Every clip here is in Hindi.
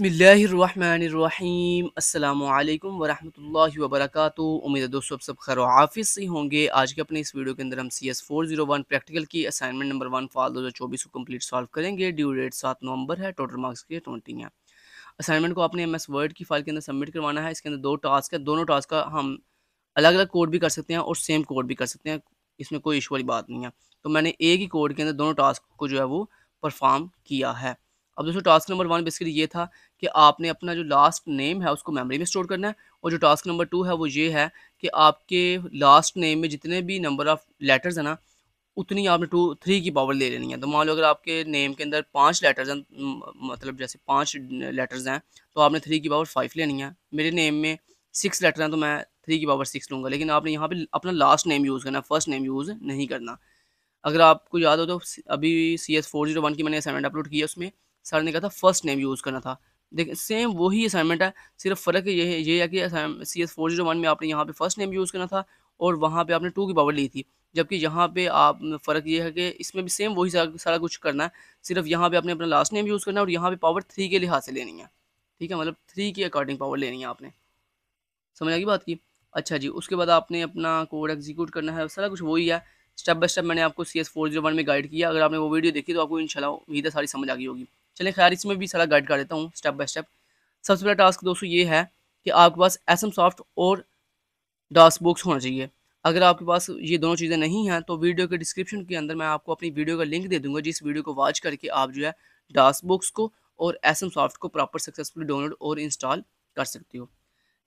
बसमीम् अल्लाम वरम् वर्क उम्मीद है दोस्तों अब सब खैर हाफिज़ से होंगे आज के अपने इस वीडियो के अंदर हम C S four zero one practical की असाइनमेंट नंबर वन फॉल दो हज़ार चौबीस को कम्प्लीट सॉल्व करेंगे ड्यू डेट सात नवंबर है टोटल मार्क्स के ट्वेंटी हैं असाइनमेंट को आपने एम एस वर्ड की फाइल के अंदर सबमिट करवाना है इसके अंदर दो टास्क है दोनों टास्क का हम अलग अलग कोड भी कर सकते हैं और सेम कोड भी कर सकते हैं इसमें कोई इशू वाली बात नहीं है तो मैंने एक ही कोड के अंदर दोनों टास्क को जो है वो परफॉर्म किया है अब दोस्तों टास्क नंबर वन बेसिकली ये था कि आपने अपना जो लास्ट नेम है उसको मेमोरी में स्टोर करना है और जो टास्क नंबर टू है वो ये है कि आपके लास्ट नेम में जितने भी नंबर ऑफ़ लेटर्स हैं ना उतनी आपने टू थ्री की पावर ले लेनी है तो मान लो अगर आपके नेम के अंदर पाँच लेटर्स हैं मतलब जैसे पाँच लेटर्स हैं तो आपने थ्री की पावर फाइव लेनी है मेरे नेम में सिक्स लेटर हैं तो मैं थ्री की पावर सिक्स लूँगा लेकिन आपने यहाँ पे अपना लास्ट नेम यूज़ करना फर्स्ट नेम यूज़ नहीं करना अगर आपको याद हो तो अभी C S four zero one की मैंने असाइनमेंट अपलोड किया उसमें सर ने कहा था फर्स्ट नेम यूज़ करना था देखिए सेम वही असाइनमेंट है सिर्फ फ़र्क ये है ये है कि C S four zero one में आपने यहाँ पे फर्स्ट नेम यूज़ करना था और वहाँ पे आपने टू की पावर ली थी जबकि यहाँ पे आप फ़र्क ये है कि इसमें भी सेम वही सारा, सारा कुछ करना है सिर्फ यहाँ पे आपने अपना लास्ट नेम यूज़ करना है और यहाँ पे पावर थ्री के लिहाज से लेनी है ठीक है मतलब थ्री के अकॉर्डिंग पावर लेनी है आपने समझ आ गई बात की अच्छा जी उसके बाद आपने अपना कोड एग्जीक्यूट करना है सारा कुछ वही है स्टेप बाय स्टेप मैंने आपको C S four zero one में गाइड किया अगर आपने वो वीडियो देखी तो आपको इंशाल्लाह उम्मीद है सारी समझ आ गई होगी चलिए खैर इसमें भी सारा गाइड कर देता हूँ स्टेप बाय स्टेप सबसे पहला टास्क दोस्तों ये है कि आपके पास एस सॉफ्ट और डास बुक्स होना चाहिए अगर आपके पास ये दोनों चीज़ें नहीं हैं तो वीडियो के डिस्क्रिप्शन के अंदर मैं आपको अपनी वीडियो का लिंक दे दूंगा जिस वीडियो को वॉच करके आप जो है डास बुक्स को और एस सॉफ्ट को प्रॉपर सक्सेसफुली डाउनलोड और इंस्टॉल कर सकते हो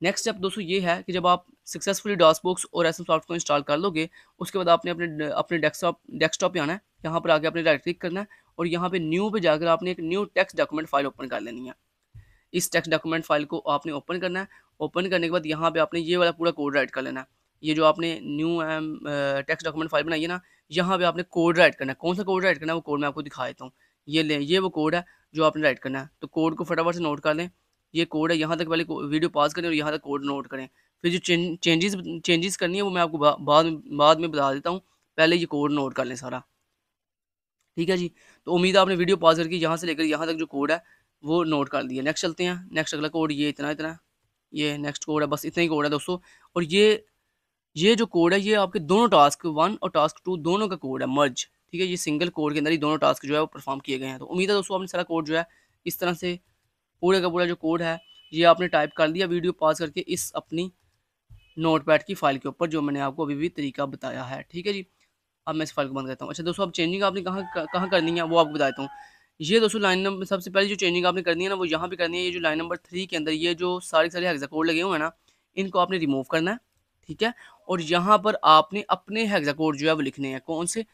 नेक्स्ट स्टेप दोस्तों ये है कि जब आप सक्सेसफुली डॉस बुक्स और एस सॉफ्ट को इंस्टॉल कर लोगे उसके बाद आपने अपने अपने डेस्कटॉप डेस्कटॉप पर आना है यहाँ पर आगे आपने डायरेक्ट क्लिक करना है और यहाँ पे न्यू पे जाकर आपने एक new text document file open कर लेनी है इस टेक्स्ट डॉक्यूमेंट फाइल को आपने ओपन करना है ओपन करने के बाद यहाँ पे आपने ये वाला पूरा कोड राइट कर लेना है ये जो आपने new M text document file बनाई है ना यहाँ पे आपने कोड राइट करना है कौन सा कोड राइट करना है वो कोड मैं आपको दिखा देता हूँ ये ले ये वो कोड है जो आपने राइट करना है तो कोड को फटाफट से नोट कर लें ये कोड है यहाँ तक पहले वीडियो पास करें और यहाँ तक कोड नोट करें फिर जो चेंजेस चेंजेस करनी है वो मैं आपको बाद बाद में बता देता हूँ पहले ये कोड नोट कर लें सारा ठीक है जी तो उम्मीद है आपने वीडियो पॉज करके यहाँ से लेकर यहाँ तक जो कोड है वो नोट कर दिया नेक्स्ट चलते हैं नेक्स्ट अगला कोड ये इतना इतना ये नेक्स्ट कोड है बस इतना ही कोड है दोस्तों और ये ये जो कोड है ये आपके दोनों टास्क वन और टास्क टू दोनों का कोड है मर्ज ठीक है ये सिंगल कोड के अंदर ही दोनों टास्क जो है वो परफॉर्म किए गए हैं तो उम्मीद है दोस्तों आपने सारा कोड जो है इस तरह से पूरे का पूरा जो कोड है ये आपने टाइप कर दिया वीडियो पास करके इस अपनी नोटपैड की फ़ाइल के ऊपर जो मैंने आपको अभी भी तरीका बताया है ठीक है जी अब मैं इस फाइल को बंद करता हूँ अच्छा दोस्तों अब चेंजिंग आपने कहाँ कहाँ करनी है वो आपको बताता हूँ ये दोस्तों लाइन नंबर सबसे पहले जो चेंजिंग आपने करनी है ना वो यहाँ पे करनी है ये जो लाइन नंबर थ्री के अंदर ये जो सारे सारे हेक्साकोड लगे हुए हैं ना इनको आपने रिमूव करना है ठीक है और यहाँ पर आपने अपने हेक्साकोड जो है वो लिखने हैं कौन से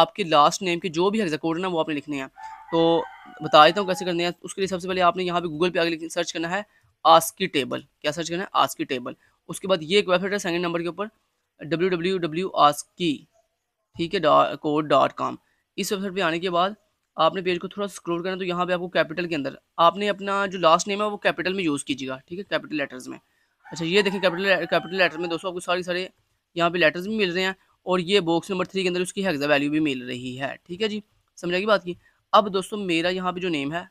आपके लास्ट नेम के जो भी हेक्साकोड है ना वो आपने लिखने हैं तो बता देता हूँ कैसे करने हैं उसके लिए सबसे पहले आपने यहाँ पे गूगल पे आगे सर्च करना है आस्की टेबल क्या सर्च करना है की टेबल उसके बाद ये एक वेबसाइट है सेकेंड नंबर के ऊपर डब्ल्यू डब्ल्यू डब्ल्यू की ठीक है कोड डॉट कॉम इस वेबसाइट पे आने के बाद आपने पेज को थोड़ा स्क्रोल करना तो यहाँ पे आपको कैपिटल के अंदर आपने अपना जो लास्ट नेम है वो कैपिटल में यूज़ कीजिएगा ठीक है कैपिटल लेटर्स में अच्छा ये देखें कैपिटल कैपिटल लेटर में दोस्तों आपको सारे सारे यहाँ पे लेटर्स भी मिल रहे हैं और ये बॉक्स नंबर थ्री के अंदर उसकी हैगजा वैल्यू भी मिल रही है ठीक है जी समझ बात की अब दोस्तों मेरा यहाँ पर जो नेम है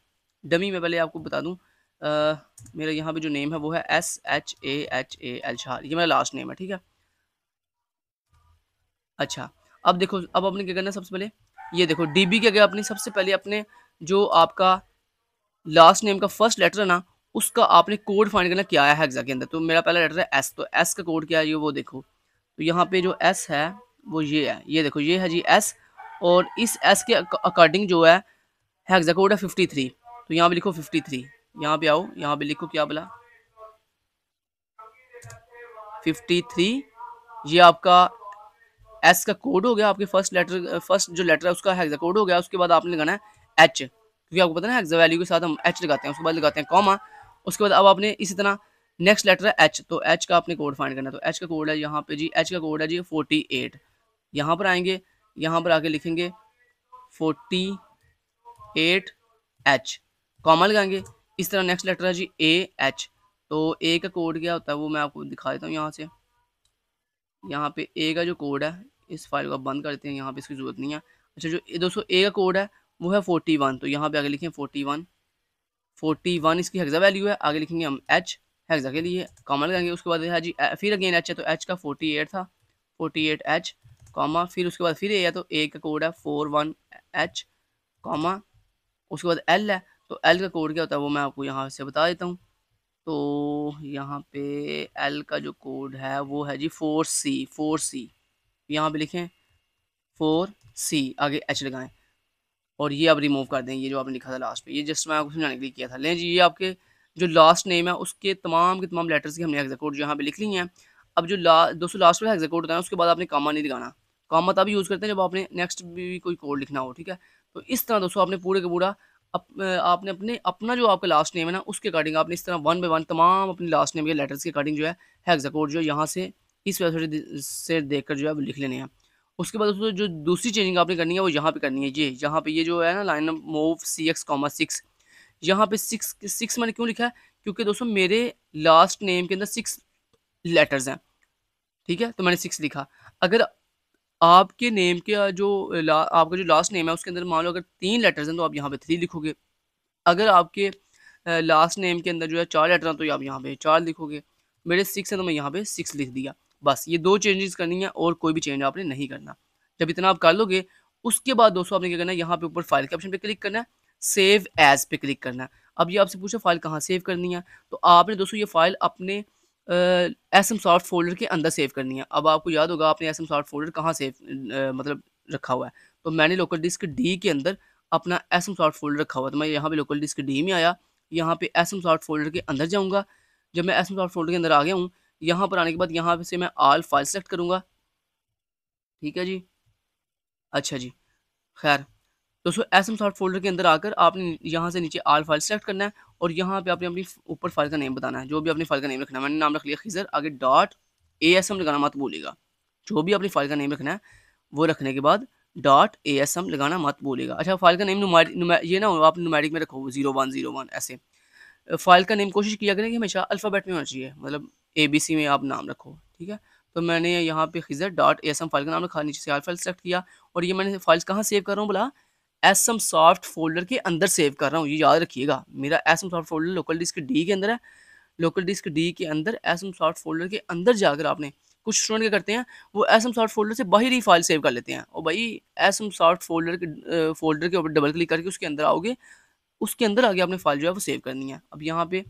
डमी मैं पहले आपको बता दूँ मेरा यहाँ पर जो नेम है वो है S H A H A L Shah ये मेरा लास्ट नेम है ठीक है अच्छा अब देखो अब अपने क्या करना है सबसे पहले ये देखो डीबी क्या गया अपने सबसे पहले अपने जो आपका लास्ट नेम का फर्स्ट लेटर है ना उसका आपने कोड फाइंड करना क्या आया है एग्जा के अंदर तो मेरा पहला लेटर है एस तो एस का कोड क्या है ये वो देखो तो यहाँ पे जो एस है वो ये है ये देखो ये है जी एस और इस एस के अकॉर्डिंग जो है हेक्सा कोड है फिफ्टी थ्री तो यहाँ पे लिखो फिफ्टी थ्री यहाँ पे आओ यहाँ पे लिखो क्या बोला फिफ्टी थ्री ये आपका एस का कोड हो गया आपके फर्स्ट लेटर फर्स्ट जो लेटर है उसका हेक्सा कोड हो गया उसके बाद आपने लगाना है एच क्योंकि आपको पता है हेक्सा वैल्यू के साथ हम एच लगाते हैं उसके बाद लगाते हैं कॉमा उसके बाद अब आपने इसी तरह नेक्स्ट लेटर है एच तो एच का आपने कोड फाइंड करना है तो एच का कोड है यहाँ पे जी एच का कोड है जी फोर्टी एट यहाँ पर आएंगे यहाँ पर आके लिखेंगे फोर्टी एट एच कॉमा लगाएंगे इस तरह नेक्स्ट लेटर है जी ए एच तो ए का कोड क्या होता है वो मैं आपको दिखा देता हूँ यहाँ से यहाँ पे ए का जो कोड है इस फाइल को आप बंद करते हैं यहाँ पे इसकी ज़रूरत नहीं है अच्छा जो दोस्तों ए का कोड है वो है फोर्टी वन तो यहाँ पे आगे लिखें फोर्टी वन फोर्टी वन इसकी हेक्सा वैल्यू है आगे लिखेंगे हम एच हेक्सा के लिए कॉमन लगाएंगे उसके बाद जी फिर अगेन एच है तो एच का फोर्टी एट था फोर्टी एट एच कॉमा फिर उसके बाद फिर ए है तो ए का कोड है फोर वन एच कॉमा उसके बाद एल है तो एल का कोड क्या होता है वो मैं आपको यहाँ से बता देता हूँ तो यहाँ पे एल का जो कोड है वो है जी फोर सी फोर सी यहाँ पे लिखें फोर सी आगे एच लगाएं और ये आप रिमूव कर दें ये जो आपने लिखा था लास्ट पे ये जस्ट मैं आपको समझाने के लिए किया था लें जी ये आपके जो लास्ट नेम है उसके तमाम के तमाम लेटर्स की हमने हेक्साकोड जो यहाँ पे लिख ली हैं अब जो ला दोस्तों लास्ट में हेक्साकोड होता है उसके बाद आपने कामा नहीं लगाना कामा तब यूज़ करते हैं जब आपने नेक्स्ट भी कोई कोड लिखना हो ठीक है तो इस तरह दोस्तों आपने पूरे का पूरा अप, आपने अपने अपना जो आपका लास्ट नेम है ना उसके अकॉर्डिंग आपने इस तरह वन बाई वन तमाम अपने लास्ट नेम के लेटर्स के अकॉर्डिंग जो है हैग्जा जो है यहाँ से इस वेबसाइट से देख कर जो है वो लिख लेने हैं उसके बाद दोस्तों जो दूसरी चेंजिंग आपने करनी है वो यहाँ पे करनी है ये यहाँ पे ये जो है ना line number move C X comma six यहाँ पे सिक्स सिक्स मैंने क्यों लिखा है क्योंकि दोस्तों मेरे लास्ट नेम के अंदर सिक्स लेटर्स हैं ठीक है तो मैंने सिक्स लिखा अगर आपके नेम के जो आपका जो लास्ट नेम है उसके अंदर मान लो अगर तीन लेटर्स हैं तो आप यहाँ पे थ्री लिखोगे अगर आपके लास्ट नेम के अंदर जो है चार लेटर हैं तो आप यहाँ पे चार लिखोगे मेरे सिक्स हैं तो मैं यहाँ पे सिक्स लिख दिया बस ये दो चेंजेस करनी है और कोई भी चेंज आपने नहीं करना जब इतना आप कर लोगे उसके बाद दोस्तों आपने क्या करना है यहाँ पे ऊपर फाइल के ऑप्शन पे क्लिक करना है सेव एज पे क्लिक करना है अब ये आपसे पूछा फाइल कहाँ सेव करनी है तो आपने दोस्तों ये फाइल अपने एस एम सॉफ्ट फोल्डर के अंदर सेव करनी है अब आपको याद होगा आपने एस एम सॉफ्ट फोल्डर कहाँ सेव आ, मतलब रखा हुआ है तो मैंने लोकल डिस्क डी के अंदर अपना एस एम सॉफ्ट फोल्डर रखा हुआ तो मैं यहाँ पे लोकल डिस्क डी में आया यहाँ पे एस एम सॉफ्ट फोल्डर के अंदर जाऊँगा जब मैं एस एम सॉफ्ट फोल्डर के अंदर आ गया हूँ यहाँ पर आने के बाद यहाँ से मैं आल फाइल सेलेक्ट करूँगा ठीक है जी अच्छा जी खैर दोस्तों एस एम सॉफ्ट फोल्डर के अंदर आकर आपने यहाँ से नीचे आर फाइल सेलेक्ट करना है और यहाँ पे आपने अपनी ऊपर फाइल का नेम बताना है जो भी अपनी फाइल का नेम रखना है मैंने नाम रख लिया खिजर आगे डॉट ए एस एम लगाना मत भूलेगा जो भी अपनी फाइल का नेम रखना है वो रखने के बाद डॉट ए एस एम लगाना मत भूलेगा अच्छा फाइल का नेम ये ना हो आप नुमैटिक में रखो जीरो वन जीरो वन ऐसे फाइल का नेम कोशिश किया करें कि हमेशा अल्फ़ाबेट में होना चाहिए मतलब ए बी सी में आप नाम रखो ठीक है तो मैंने यहाँ पे Khizar dot A S M file का नाम रखा नीचे से आर फाइल सेलेक्ट किया और ये मैंने फाइल्स कहाँ सेव कर रहा हूँ बोला एस एम सॉफ्ट फोल्डर के अंदर सेव कर रहा हूँ ये याद रखिएगा मेरा S M soft folder local disk D के अंदर है लोकल डिस्क डी के अंदर एस एम सॉफ्ट फोल्डर के अंदर जाकर आपने कुछ स्टूडेंट क्या करते हैं वो एस एम सॉफ्ट फोल्डर से बाहर ही फाइल सेव कर लेते हैं और भाई एस एम सॉफ्ट फोल्डर के फोल्डर के ऊपर डबल क्लिक करके उसके अंदर आओगे उसके अंदर आगे आपने फाइल जो है वो सेव करनी है अब यहाँ पे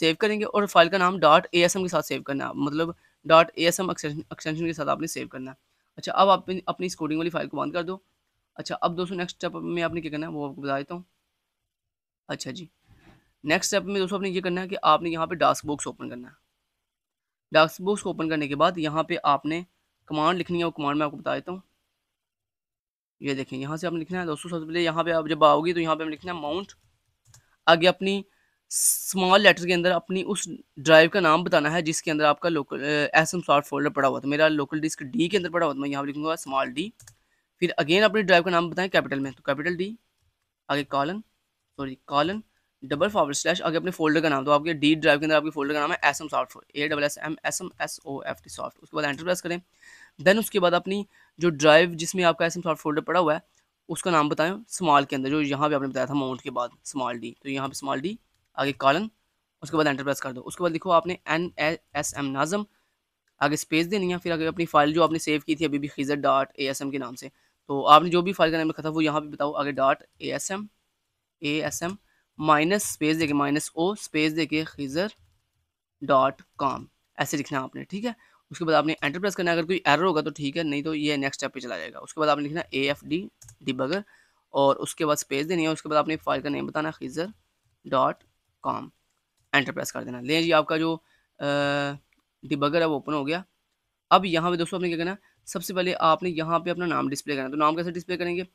सेव करेंगे और फाइल का नाम डॉट ए के साथ सेव करना है मतलब डॉट ए एक्सटेंशन के साथ आपने सेव करना है अच्छा अब आप अपनी स्कोडिंग वाली फाइल को बंद कर दो अच्छा अब दोस्तों नेक्स्ट स्टेप में आपने क्या करना है वो आपको बता देता हूँ अच्छा जी नेक्स्ट स्टेप में दोस्तों आपने ये करना है कि आपने यहाँ पे डास्क बॉक्स ओपन करना है डास्क बॉक्स ओपन करने के बाद यहाँ पे आपने कमांड लिखनी है वो कमांड मैं आपको बता देता हूँ ये देखें यहाँ से आपने लिखना है दोस्तों सबसे पहले यहाँ पे आप जब आओगी तो यहाँ पे हम लिखना है माउंट आगे अपनी स्मॉल लेटर के अंदर अपनी उस ड्राइव का नाम बताना है जिसके अंदर आपका local S M soft folder पड़ा हुआ था मेरा लोकल डिस्क डी के अंदर पड़ा हुआ था मैं यहाँ पर लिखूंगा स्मॉल डी फिर अगेन अपनी ड्राइव का नाम बताएं कैपिटल में तो कैपिटल डी आगे colon sorry colon double forward slash आगे अपने फोल्डर का नाम तो आपके डी ड्राइव के अंदर आपके फोल्डर का नाम है S M soft A double S M S M S O F T soft उसके बाद एंटर प्रेस करें देन उसके बाद अपनी जो ड्राइव जिसमें आपका एस एम सॉफ्ट फोल्डर पड़ा हुआ है उसका नाम बताएं स्मॉल के अंदर जो यहाँ पे आपने बताया था माउंट के बाद स्मॉल डी तो यहाँ पे स्मॉल डी आगे कॉलन उसके बाद एंटर प्रेस कर दो उसके बाद लिखो आपने एन एस एम नाजम आगे स्पेस देनी है फिर आगे अपनी फाइल जो आपने सेव की थी अभी भी Khizar dot A S M के नाम से तो आपने जो भी फाइल का नाम लिखा था वो यहाँ पे बताओ आगे dot A S M A S M minus space देके माइनस ओ स्पेस देके खीजर डॉट कॉम ऐसे लिखना आपने ठीक है उसके बाद आपने एंटर प्रेस करना अगर कोई एरर होगा तो ठीक है नहीं तो ये नेक्स्ट स्टेप पे चला जाएगा उसके बाद आपने लिखना ए एफ डी डिबगर और उसके बाद स्पेस देनी है उसके बाद आपने फाइल का नेम बताना Khizar dot com enter press कर देना लें जी आपका जो डिबगर है वो ओपन हो गया अब यहाँ पे दोस्तों आपने क्या करना है सबसे पहले आपने यहाँ पे अपना नाम डिस्प्ले करना है तो नाम कैसे डिस्प्ले करेंगे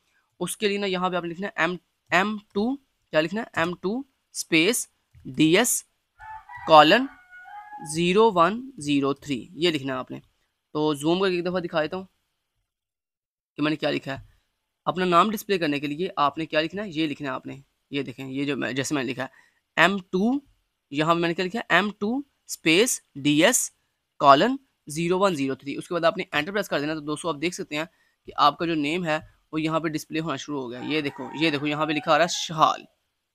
उसके लिए ना यहाँ पे आपने लिखना है एम एम टू क्या लिखना है M two space D S colon zero one zero three ये लिखना है आपने तो जूम करके एक दफ़ा दिखा देता हूँ कि मैंने क्या लिखा है अपना नाम डिस्प्ले करने के लिए आपने क्या लिखना है ये लिखना है आपने ये देखें ये जो मैं जैसे मैंने लिखा है एम टू यहाँ पर मैंने क्या लिखा है M two space D S colon zero one zero three उसके बाद आपने एंटर प्रेस कर देना तो दोस्तों आप देख सकते हैं कि आपका जो नेम है वो यहाँ पे डिस्प्ले होना शुरू हो गया ये देखो ये देखो यहाँ पे लिखा आ रहा है शहाल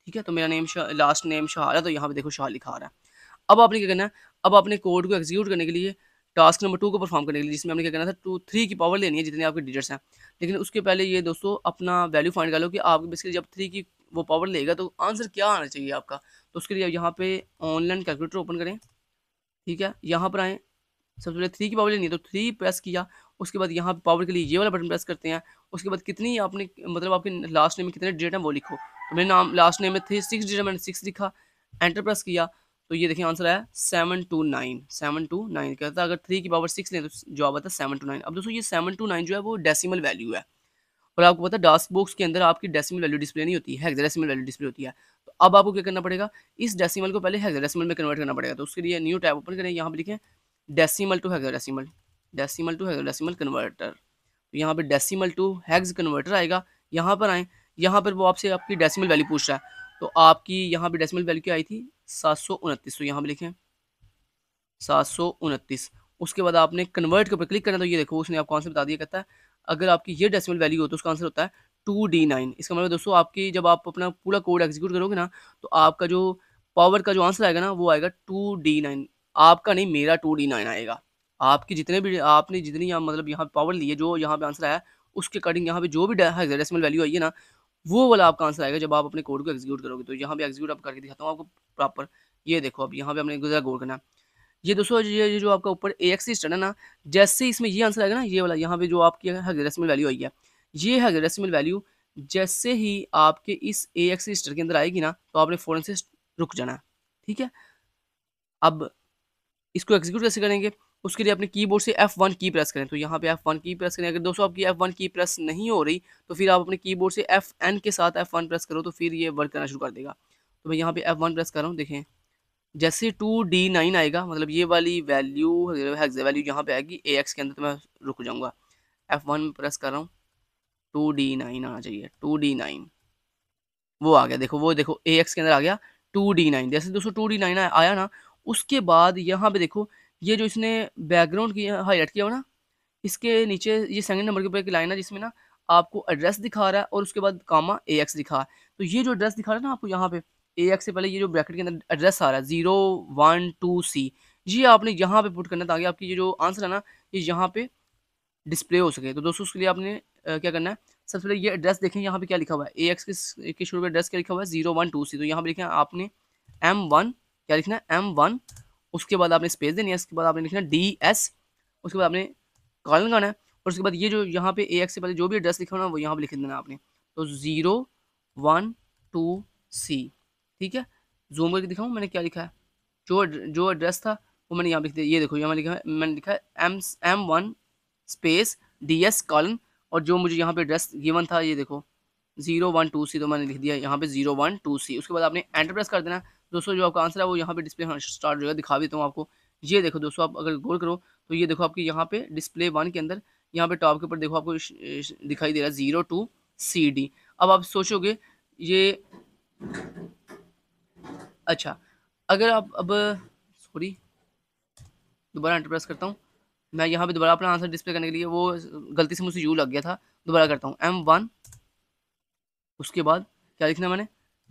ठीक है तो मेरा नेम लास्ट नेम शहाल है तो यहाँ पे देखो शहाल लिखा आ रहा है अब आपने क्या करना है अब आपने कोड को एग्जीक्यूट करने के लिए टास्क नंबर टू को परफॉर्म करने के लिए जिसमें हमने क्या करना था टू थ्री की पावर लेनी है जितने आपके डिजिट्स हैं लेकिन उसके पहले ये दोस्तों अपना वैल्यू फाइंड कर लो कि आप बेसिकली जब थ्री की वो पावर लेगा तो आंसर क्या आना चाहिए आपका तो उसके लिए यहाँ पे ऑनलाइन कैलकुलेटर ओपन करें ठीक है यहाँ पर आएँ सबसे पहले थ्री की पावर लेनी है तो थ्री प्रेस किया उसके बाद यहाँ पावर के लिए ये वाला बटन प्रेस करते हैं उसके बाद कितनी आपने मतलब आपके लास्ट नेम में कितने डिजिट हैं वो लिखो तो मेरे नाम लास्ट नेम में थ्री सिक्स डिजिट मैंने सिक्स लिखा एंटर प्रेस किया तो ये देखिए आंसर आया seven two nine seven two nine कहता है अगर थ्री की पावर सिक्स लें तो जवाब आता है सेवन टू नाइन अब दोस्तों ये सेवन टू नाइन जो है वो डेसिमल वैल्यू है और आपको पता है डास्क बॉक्स के अंदर आपकी डेसिमल वैल्यू डिस्प्ले नहीं होती है डेसिमल वैल्यू डिस्प्ले होती है तो अब आपको क्या करना पड़ेगा इस डेसिमल को पहले हेक्साडेसिमल में कन्वर्ट करना पड़ेगा तो उसके लिए न्यू टैब ओपन करें यहाँ पर लिखें decimal to hexadecimal decimal to hexadecimal converter तो यहाँ पर डेसीमल टू हैग्स कन्वर्टर आएगा यहाँ पर आए यहाँ पर वो आपसे आपकी डेसिमल वैल्यू पूछ रहा है तो आपकी यहाँ पर डेसिमल वैल्यू क्या आई थी सात सौ उनतीस तो यहाँ पर लिखें सात सौ उनतीस उसके बाद आपने कन्वर्ट के ऊपर क्लिक करना तो ये देखो उसने आपको आंसर बता दिया कहता है अगर आपकी ये डेसिमल वैल्यू हो तो उसका आंसर होता है टू डी नाइन इसका मतलब दोस्तों आपकी जब आप अपना पूरा कोड एग्जीक्यूट करोगे ना तो आपका जो पावर का जो आंसर आएगा ना वो आएगा टू डी नाइन आपका नहीं मेरा टू डी नाइन आएगा आपकी जितने भी आपने जितनी यहाँ मतलब यहाँ पावर ली है जो यहाँ पे आंसर आया उसके अकॉर्डिंग यहाँ पे जो भी डेसिमल वैल्यू आई है ना वो वाला आपका आंसर आएगा जब आप अपने कोड को एग्जीक्यूट करोगे तो यहाँ पे एग्जीक्यूट आप करके दिखाता हूँ आपको प्रॉपर ये देखो अब यहाँ पे हमने गुजरा गौर करना ये दोस्तों ये जो आपका ऊपर ए एक्स स्टैंड है ना जैसे इसमें ये आंसर आएगा ना ये वाला यहाँ पे जो आपकी हेक्साडेसिमल वैल्यू आई है ये हेक्साडेसिमल वैल्यू जैसे ही आपके इस ए एक्स स्टैंड के अंदर आएगी ना तो आपने फ़ौरन से रुक जाना है ठीक है अब इसको एग्जीक्यूट कैसे करेंगे उसके लिए अपने कीबोर्ड से F1 की प्रेस करें तो यहाँ पे F1 की प्रेस करें अगर दोस्तों आपकी F1 की प्रेस नहीं हो रही तो फिर आप अपने कीबोर्ड से Fn के साथ F1 प्रेस करो तो फिर ये वर्क करना शुरू कर देगा तो मैं यहाँ पे F1 प्रेस कर रहा हूँ देखें जैसे 2d9 आएगा मतलब ये वाली वैल्यू वैल्यू यहाँ पर आएगी ए के अंदर तो मैं रुक जाऊँगा एफ प्रेस कर रहा हूँ टू आना चाहिए टू वो आ गया देखो वो देखो ए के अंदर आ गया टू जैसे दोस्तों टू आया ना उसके बाद यहाँ पे देखो ये जो इसने बैकग्राउंड की हाईलाइट किया हो ना इसके नीचे ये सेकंड नंबर के ऊपर एक लाइन है जिसमें ना आपको एड्रेस दिखा रहा है और उसके बाद कामा ए एक्स दिखा रहा है तो ये जो एड्रेस दिखा रहा है ना आपको यहाँ पे ए एक्स से पहले ये जो ब्रैकेट के अंदर एड्रेस आ रहा है जीरो वन टू सी ये आपने यहाँ पे पुट करना ताकि आपकी ये जो आंसर है ना ये यहाँ पे डिस्प्ले हो सके तो दोस्तों उसके लिए आपने आ, क्या करना है सबसे पहले ये एड्रेस देखें यहाँ पे क्या लिखा हुआ है ए एक्स के शुरू में एड्रेस क्या लिखा हुआ है जीरो वन टू सी तो यहाँ पे लिखा है आपने एम वन क्या लिखना है एम वन उसके बाद आपने स्पेस देनी है उसके बाद आपने लिखना डी एस उसके बाद आपने कॉलन लगाना है और उसके बाद ये जो यहाँ पे ए एक्स से पहले जो भी एड्रेस लिखा होना वो यहाँ पे लिख देना आपने तो ज़ीरो वन टू सी ठीक है जूम करके दिखाऊँ मैंने क्या लिखा है जो जो एड्रेस था वो मैंने यहाँ लिख दिया ये देखो यहाँ लिखा है मैंने लिखा है M M one space D S colon और जो मुझे यहाँ पे एड्रेस गिवन था ये देखो जीरो वन टू सी तो मैंने लिख दिया यहाँ पे जीरो वन टू सी उसके बाद आपने एंटर प्रेस कर देना दोस्तों जो आपका आंसर है वो यहाँ पे डिस्प्ले स्टार्ट हो है दिखा देता हूँ आपको ये देखो दोस्तों आप अगर गौर करो तो ये देखो आपके यहाँ पे डिस्प्ले वन के अंदर यहाँ पे टॉप के ऊपर देखो आपको दिखाई दे रहा है जीरो टू सी डी अब आप सोचोगे ये अच्छा अगर आप अब सॉरी दोबारा एंटरप्रेस करता हूँ मैं यहाँ पे दोबारा अपना आंसर डिस्प्ले करने के लिए वो गलती से मुझसे यू लग गया था दोबारा करता हूँ एम वन उसके बाद क्या लिखना मैंने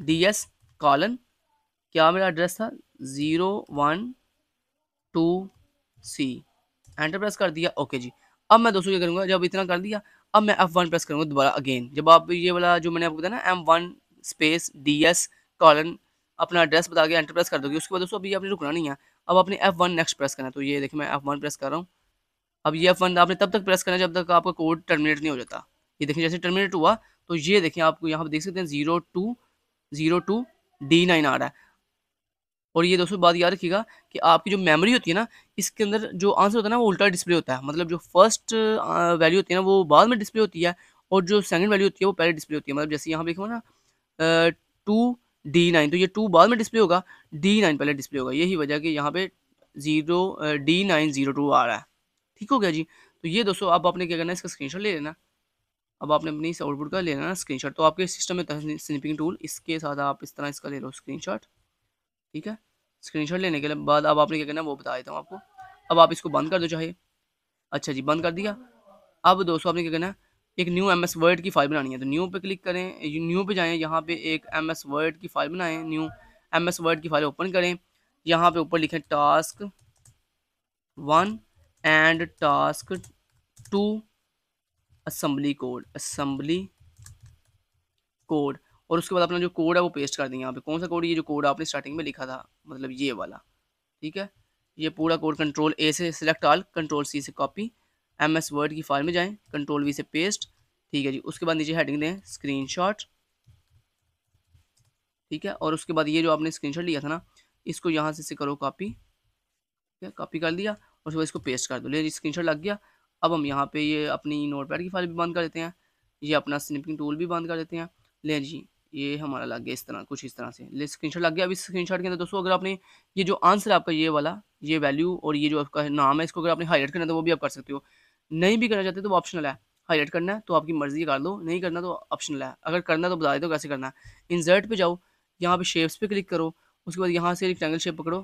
डी एस कॉलन क्या मेरा एड्रेस था zero one two C enter press कर दिया ओके जी अब मैं दोस्तों ये करूँगा जब इतना कर दिया अब मैं एफ वन प्रेस करूँगा दोबारा अगेन जब आप ये वाला जो मैंने आपको बताया ना M one space D S colon अपना एड्रेस बता के एंटर प्रेस कर दोगे उसके बाद दोस्तों अभी आपने रुकना नहीं है अब आपने एफ वन नेक्स्ट प्रेस करना है तो ये देखिए मैं एफ वन प्रेस कर रहा हूँ अब ये एफ वन आपने तब तक प्रेस करना है जब तक आपका कोड टर्मिनेट नहीं हो जाता ये देखिए जैसे टर्मिनेट हुआ तो ये देखें आपको यहाँ पर देख सकते हैं zero two zero two D nine आ रहा है और ये दोस्तों बात याद रखिएगा कि आपकी जो मेमोरी होती है ना इसके अंदर जो आंसर होता है ना वो उल्टा डिस्प्ले होता है मतलब जो फर्स्ट वैल्यू होती है ना वो बाद में डिस्प्ले होती है और जो सेकंड वैल्यू होती है वो पहले डिस्प्ले होती है मतलब जैसे यहाँ पर देखो ना टू डी नाइन तो ये टू बाद में डिस्प्ले होगा डी नाइन पहले डिस्प्ले होगा यही वजह कि यहाँ पे zero D nine zero two आ रहा है ठीक हो गया जी तो ये दोस्तों अब आपने क्या करना है इसका स्क्रीनशॉट ले लेना अब आपने अपनी आउटपुट का ले लेना स्क्रीनशॉट तो आपके सिस्टम में स्निपिंग टूल इसके साथ आप इस तरह इसका ले लो स्क्रीनशॉट ठीक है स्क्रीनशॉट लेने के बाद अब आपने क्या करना वो बता देता हूँ आपको अब आप इसको बंद कर दो चाहिए अच्छा जी बंद कर दिया अब दोस्तों आपने क्या करना है एक न्यू एम एस वर्ड की फाइल बनानी है तो न्यू पे क्लिक करें न्यू पे जाएं यहाँ पे एक एम एस वर्ड की फाइल बनाएं न्यू एम एस वर्ड की फाइल ओपन करें यहाँ पे ऊपर लिखें task one and task two assembly code assembly code और उसके बाद अपना जो कोड है वो पेस्ट कर देंगे यहाँ पे कौन सा कोड ये जो कोड आपने स्टार्टिंग में लिखा था मतलब ये वाला ठीक है ये पूरा कोड कंट्रोल ए से सिलेक्ट आल कंट्रोल सी से कॉपी एम एस वर्ड की फाइल में जाएँ कंट्रोल वी से पेस्ट ठीक है जी उसके बाद नीचे हेडिंग दें स्क्रीन ठीक है और उसके बाद ये जो आपने स्क्रीन लिया था ना इसको यहाँ से, करो कापी ठीक है कापी कर दिया और उसके बाद इसको पेस्ट कर दो ले स्क्रीन लग गया अब हम यहाँ पे ये अपनी पैड की फाइल भी बंद कर देते हैं ये अपना स्निपिंग टूल भी बंद कर देते हैं ले जी ये हमारा लग गया इस तरह कुछ इस तरह से ले स्क्रीनशॉट लग गया अभी स्क्रीनशॉट के अंदर दोस्तों अगर आपने ये जो आंसर है आपका ये वाला ये वैल्यू और ये जो आपका नाम है इसको अगर आपने हाईलाइट करना है तो वो भी आप कर सकते हो नहीं भी करना चाहते तो वो ऑप्शनल है हाईलाइट करना है तो आपकी मर्जी कर लो नहीं करना तो ऑप्शनल है अगर करना है तो बता दे दो तो कैसे करना है इन्जर्ट पे जाओ यहाँ पे शेप्स पे क्लिक करो उसके बाद यहाँ से रिक्टेंगल शेप पकड़ो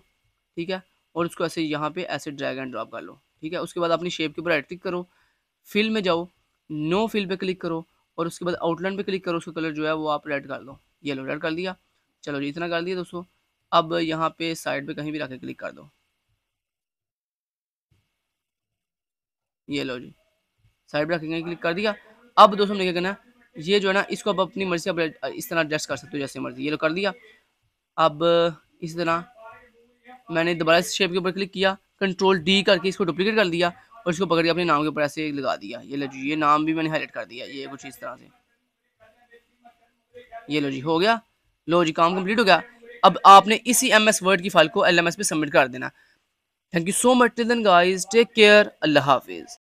ठीक है और उसको ऐसे यहाँ पे ऐसे ड्रैग एंड ड्रॉप कर लो ठीक है उसके बाद अपनी शेप के ऊपर एड क्लिक करो फिल में जाओ नो फिल पे क्लिक करो और उसके बाद आउटलाइन पे क्लिक करो उसका कलर जो है वो आप रेड कर दो येलो रेड कर दिया चलो जी इतना कर दिया दोस्तों अब यहाँ पे साइड पे कहीं भी रखे क्लिक कर दो ये लो जी साइड पर रखेंगे क्लिक कर दिया अब दोस्तों हमने क्या करना ये जो है ना इसको अब अपनी मर्जी से इस तरह एडजस्ट कर सकते हो जैसे मर्जी ये लो कर दिया अब इस तरह मैंने दोबारा इस शेप के ऊपर क्लिक किया कंट्रोल डी करके इसको डुप्लीकेट कर दिया और इसको पकड़ के अपने नाम के ऊपर ऐसे लगा दिया ये लो जी ये नाम भी मैंने हाईलाइट कर दिया ये कुछ इस तरह से ये लो जी हो गया लो जी काम कंप्लीट हो गया अब आपने इसी एम एस वर्ड की फाइल को एल एम एस पे सबमिट कर देना thank you so much till then take care Allah हाफिज़